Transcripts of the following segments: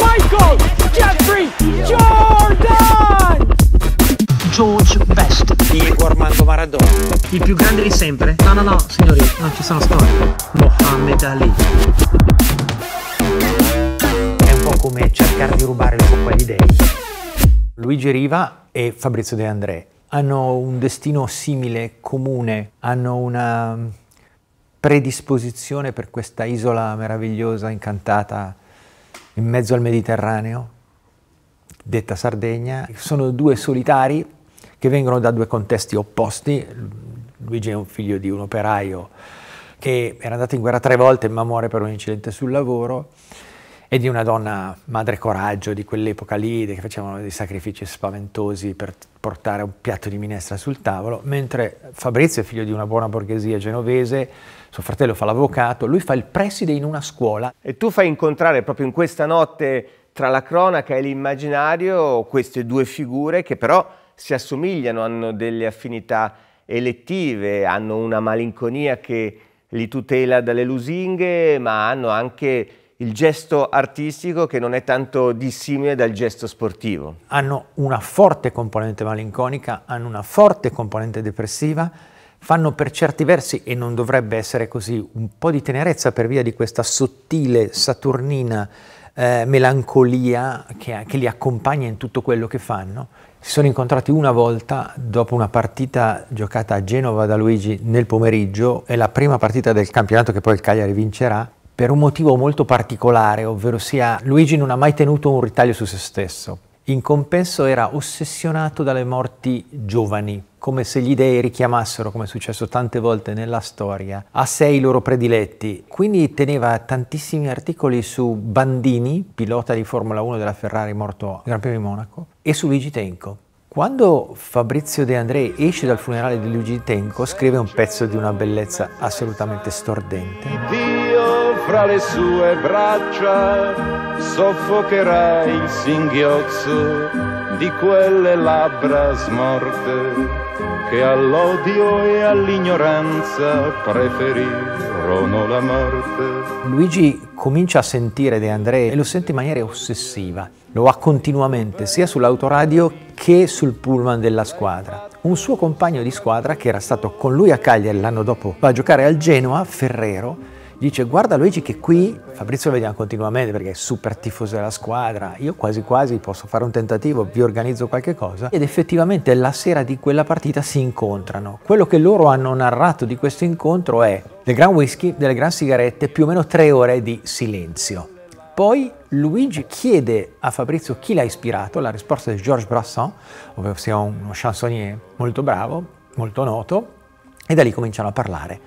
Michael Jeffrey Jordan George Best Diego Armando Maradona Il più grande di sempre? No no no signori non ci sono storie Mohammed Ali È un po' come cercare di rubare il fuoco agli dei Luigi Riva e Fabrizio De André hanno un destino simile, comune, hanno una predisposizione per questa isola meravigliosa, incantata, in mezzo al Mediterraneo, detta Sardegna. Sono due solitari che vengono da due contesti opposti. Luigi è un figlio di un operaio che era andato in guerra tre volte ma muore per un incidente sul lavoro e di una donna madre coraggio di quell'epoca lì, che facevano dei sacrifici spaventosi per portare un piatto di minestra sul tavolo, mentre Fabrizio è figlio di una buona borghesia genovese, suo fratello fa l'avvocato, lui fa il preside in una scuola. E tu fai incontrare proprio in questa notte tra la cronaca e l'immaginario queste due figure che però si assomigliano, hanno delle affinità elettive, hanno una malinconia che li tutela dalle lusinghe, ma hanno anche il gesto artistico che non è tanto dissimile dal gesto sportivo. Hanno una forte componente malinconica, hanno una forte componente depressiva, fanno per certi versi, e non dovrebbe essere così, un po' di tenerezza per via di questa sottile, saturnina eh, melancolia che, che li accompagna in tutto quello che fanno. Si sono incontrati una volta dopo una partita giocata a Genova da Luigi nel pomeriggio, è la prima partita del campionato che poi il Cagliari vincerà, per un motivo molto particolare, ovvero sia Luigi non ha mai tenuto un ritaglio su se stesso. In compenso era ossessionato dalle morti giovani, come se gli dei richiamassero, come è successo tante volte nella storia, a sé i loro prediletti. Quindi teneva tantissimi articoli su Bandini, pilota di Formula 1 della Ferrari morto al Gran Premio di Monaco, e su Luigi Tenco. Quando Fabrizio De André esce dal funerale di Luigi Tenco, scrive un pezzo di una bellezza assolutamente stordente fra le sue braccia soffocherà il singhiozzo di quelle labbra smorte che all'odio e all'ignoranza preferirono la morte. Luigi comincia a sentire De André e lo sente in maniera ossessiva, lo ha continuamente sia sull'autoradio che sul pullman della squadra. Un suo compagno di squadra che era stato con lui a Cagliari l'anno dopo va a giocare al Genoa, Ferrero, dice guarda Luigi che qui, Fabrizio lo vediamo continuamente perché è super tifoso della squadra, io quasi quasi posso fare un tentativo, vi organizzo qualche cosa ed effettivamente la sera di quella partita si incontrano. Quello che loro hanno narrato di questo incontro è del gran whisky, delle gran sigarette, più o meno tre ore di silenzio. Poi Luigi chiede a Fabrizio chi l'ha ispirato, la risposta è Georges Brassens, ovvero uno chansonnier molto bravo, molto noto, e da lì cominciano a parlare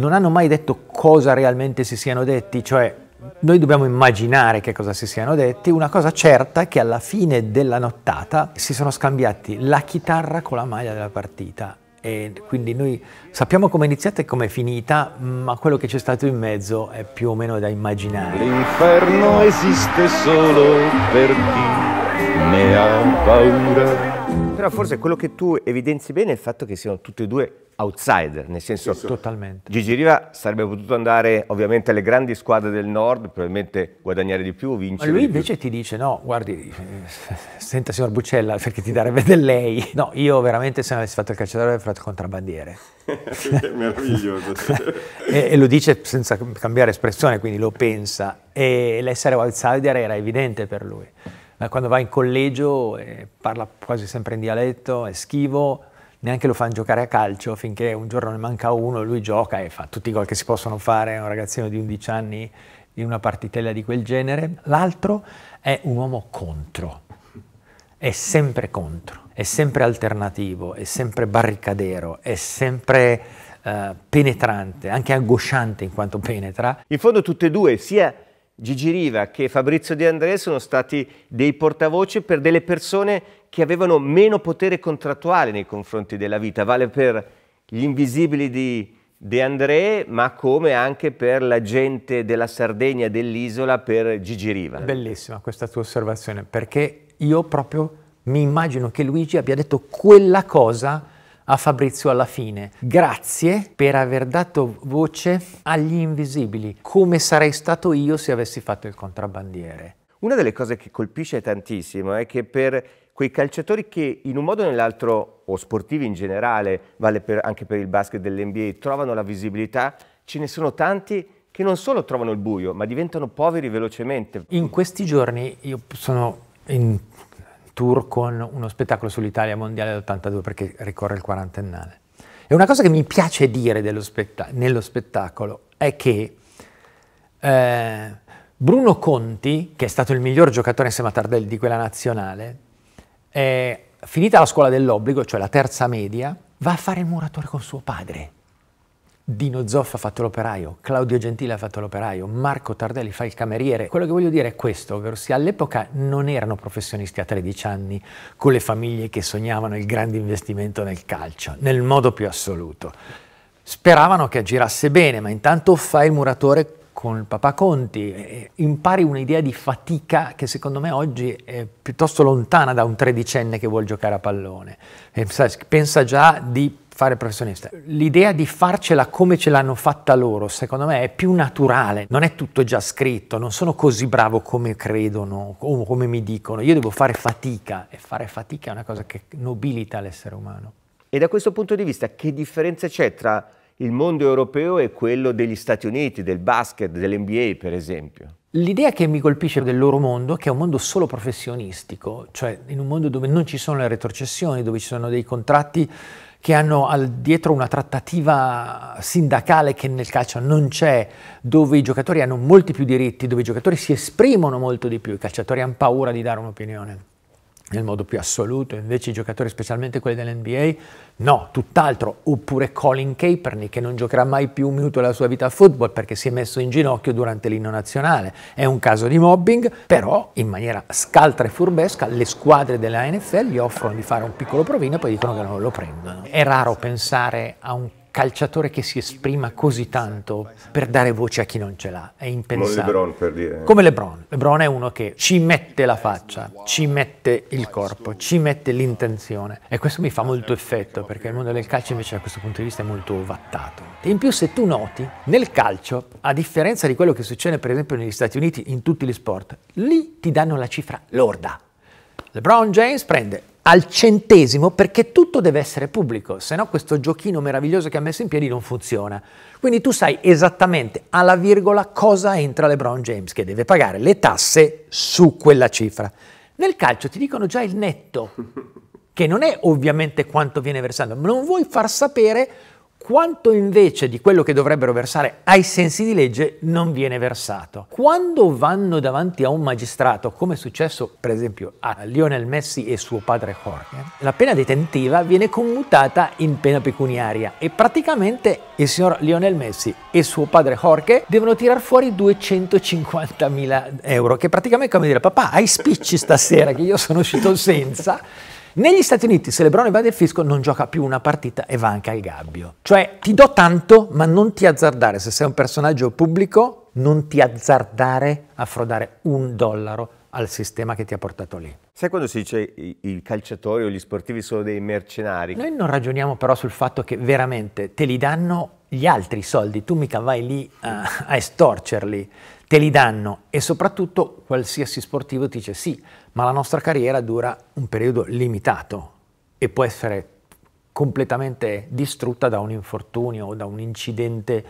non hanno mai detto cosa realmente si siano detti, cioè noi dobbiamo immaginare che cosa si siano detti, una cosa certa è che alla fine della nottata si sono scambiati la chitarra con la maglia della partita e quindi noi sappiamo come è iniziata e come è finita, ma quello che c'è stato in mezzo è più o meno da immaginare. L'inferno esiste solo per chi ne ha paura. Però forse quello che tu evidenzi bene è il fatto che siano tutti e due outsider, nel senso totalmente. Gigi Riva sarebbe potuto andare ovviamente alle grandi squadre del nord, probabilmente guadagnare di più, vincere. Ma lui invece più. ti dice no, guardi, eh, senta signor Buccella perché ti darebbe del lei. No, io veramente se non avessi fatto il calciatore avrei fatto contrabbandiere. è meraviglioso. e, e, lo dice senza cambiare espressione, quindi lo pensa. E l'essere outsider era evidente per lui ma quando va in collegio eh, parla quasi sempre in dialetto, è schivo, neanche lo fanno giocare a calcio finché un giorno ne manca uno, lui gioca e fa tutti i gol che si possono fare a un ragazzino di 11 anni in una partitella di quel genere. L'altro è un uomo contro, è sempre contro, è sempre alternativo, è sempre barricadero, è sempre eh, penetrante, anche angosciante in quanto penetra. In fondo tutte e due, sia Gigi Riva che Fabrizio De André sono stati dei portavoce per delle persone che avevano meno potere contrattuale nei confronti della vita, vale per gli invisibili di De André, ma come anche per la gente della Sardegna, dell'isola, per Gigi Riva. Bellissima questa tua osservazione, perché io proprio mi immagino che Luigi abbia detto quella cosa a Fabrizio alla fine. Grazie per aver dato voce agli invisibili, come sarei stato io se avessi fatto il contrabbandiere. Una delle cose che colpisce tantissimo è che per quei calciatori che in un modo o nell'altro, o sportivi in generale, vale per, anche per il basket dell'NBA, trovano la visibilità, ce ne sono tanti che non solo trovano il buio, ma diventano poveri velocemente. In questi giorni io sono in tour con uno spettacolo sull'Italia mondiale dell'82 perché ricorre il quarantennale. E una cosa che mi piace dire spetta nello spettacolo è che eh, Bruno Conti, che è stato il miglior giocatore insieme a Tardelli di quella nazionale, eh, finita la scuola dell'obbligo, cioè la terza media, va a fare il muratore con suo padre. Dino Zoff ha fatto l'operaio, Claudio Gentile ha fatto l'operaio, Marco Tardelli fa il cameriere. Quello che voglio dire è questo, ovvero all'epoca non erano professionisti a 13 anni con le famiglie che sognavano il grande investimento nel calcio, nel modo più assoluto. Speravano che girasse bene, ma intanto fa il muratore con il papà Conti, impari un'idea di fatica che secondo me oggi è piuttosto lontana da un tredicenne che vuole giocare a pallone, e pensa già di fare professionista. L'idea di farcela come ce l'hanno fatta loro, secondo me, è più naturale, non è tutto già scritto, non sono così bravo come credono o come mi dicono, io devo fare fatica e fare fatica è una cosa che nobilita l'essere umano. E da questo punto di vista che differenza c'è tra il mondo europeo e quello degli Stati Uniti, del basket, dell'NBA per esempio. L'idea che mi colpisce del loro mondo, che è un mondo solo professionistico, cioè in un mondo dove non ci sono le retrocessioni, dove ci sono dei contratti che hanno dietro una trattativa sindacale che nel calcio non c'è, dove i giocatori hanno molti più diritti, dove i giocatori si esprimono molto di più, i calciatori hanno paura di dare un'opinione nel modo più assoluto, invece i giocatori, specialmente quelli dell'NBA, no, tutt'altro, oppure Colin Kaepernick che non giocherà mai più un minuto della sua vita a football perché si è messo in ginocchio durante l'inno nazionale. È un caso di mobbing, però in maniera scaltra e furbesca le squadre della NFL gli offrono di fare un piccolo provino e poi dicono che non lo prendono. È raro pensare a un calciatore che si esprima così tanto per dare voce a chi non ce l'ha, è impensabile. Come Lebron per dire. Come Lebron, Lebron è uno che ci mette la faccia, ci mette il corpo, ci mette l'intenzione e questo mi fa molto effetto perché il mondo del calcio invece da questo punto di vista è molto vattato. E in più se tu noti, nel calcio, a differenza di quello che succede per esempio negli Stati Uniti in tutti gli sport, lì ti danno la cifra lorda. LeBron James prende al centesimo perché tutto deve essere pubblico, se no questo giochino meraviglioso che ha messo in piedi non funziona. Quindi tu sai esattamente alla virgola cosa entra LeBron James che deve pagare le tasse su quella cifra. Nel calcio ti dicono già il netto, che non è ovviamente quanto viene versando, ma non vuoi far sapere quanto invece di quello che dovrebbero versare ai sensi di legge non viene versato. Quando vanno davanti a un magistrato, come è successo per esempio a Lionel Messi e suo padre Jorge, la pena detentiva viene commutata in pena pecuniaria e praticamente il signor Lionel Messi e suo padre Jorge devono tirar fuori 250.000 euro, che praticamente come dire papà hai spicci stasera che io sono uscito senza. Negli Stati Uniti se Lebron evade il fisco non gioca più una partita e va anche al gabbio. Cioè ti do tanto ma non ti azzardare, se sei un personaggio pubblico non ti azzardare a frodare un dollaro al sistema che ti ha portato lì. Sai quando si dice i calciatori o gli sportivi sono dei mercenari? Noi non ragioniamo però sul fatto che veramente te li danno gli altri soldi, tu mica vai lì a, a estorcerli, te li danno e soprattutto qualsiasi sportivo ti dice sì, ma la nostra carriera dura un periodo limitato e può essere completamente distrutta da un infortunio o da un incidente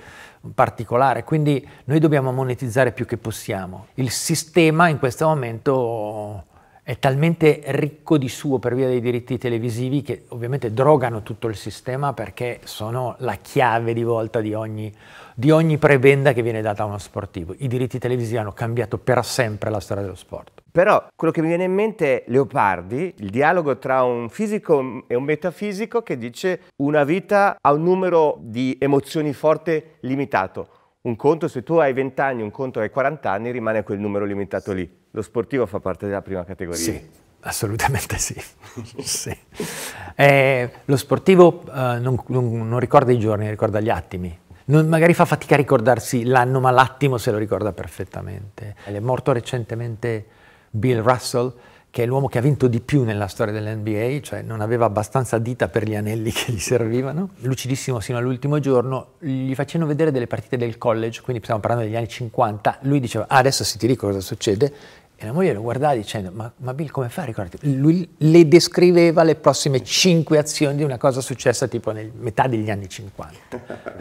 particolare, quindi noi dobbiamo monetizzare più che possiamo. Il sistema in questo momento è talmente ricco di suo per via dei diritti televisivi che ovviamente drogano tutto il sistema perché sono la chiave di volta di ogni, di ogni prebenda che viene data a uno sportivo. I diritti televisivi hanno cambiato per sempre la storia dello sport. Però quello che mi viene in mente è Leopardi, il dialogo tra un fisico e un metafisico che dice una vita ha un numero di emozioni forte limitato. Un conto se tu hai 20 anni, un conto hai 40 anni, rimane quel numero limitato lì lo sportivo fa parte della prima categoria. Sì, assolutamente sì. sì. Eh, lo sportivo eh, non, non, non, ricorda i giorni, ricorda gli attimi. Non, magari fa fatica a ricordarsi l'anno, ma l'attimo se lo ricorda perfettamente. È morto recentemente Bill Russell, che è l'uomo che ha vinto di più nella storia dell'NBA, cioè non aveva abbastanza dita per gli anelli che gli servivano, lucidissimo sino all'ultimo giorno, gli facevano vedere delle partite del college, quindi stiamo parlando degli anni 50, lui diceva ah, adesso si ti dico cosa succede, e la moglie lo guardava dicendo, ma, ma Bill come fa a ricordarti? Lui le descriveva le prossime cinque azioni di una cosa successa tipo nel metà degli anni 50.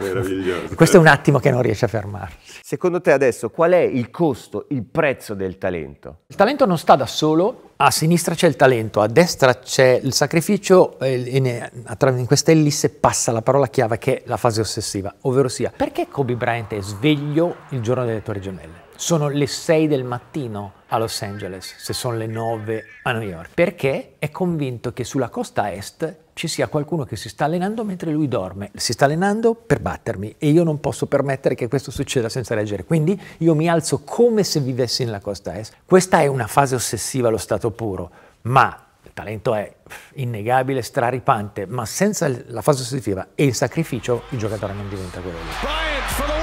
Meraviglioso. Questo è un attimo che non riesce a fermarsi. Secondo te adesso qual è il costo, il prezzo del talento? Il talento non sta da solo, a sinistra c'è il talento, a destra c'è il sacrificio, e in questa ellisse passa la parola chiave che è la fase ossessiva, ovvero sia, perché Kobe Bryant è sveglio il giorno delle Torri Gemelle? sono le 6 del mattino a Los Angeles, se sono le 9 a New York, perché è convinto che sulla costa est ci sia qualcuno che si sta allenando mentre lui dorme, si sta allenando per battermi e io non posso permettere che questo succeda senza reagire, quindi io mi alzo come se vivessi nella costa est. Questa è una fase ossessiva allo stato puro, ma il talento è innegabile, straripante, ma senza la fase ossessiva e il sacrificio il giocatore non diventa quello lì.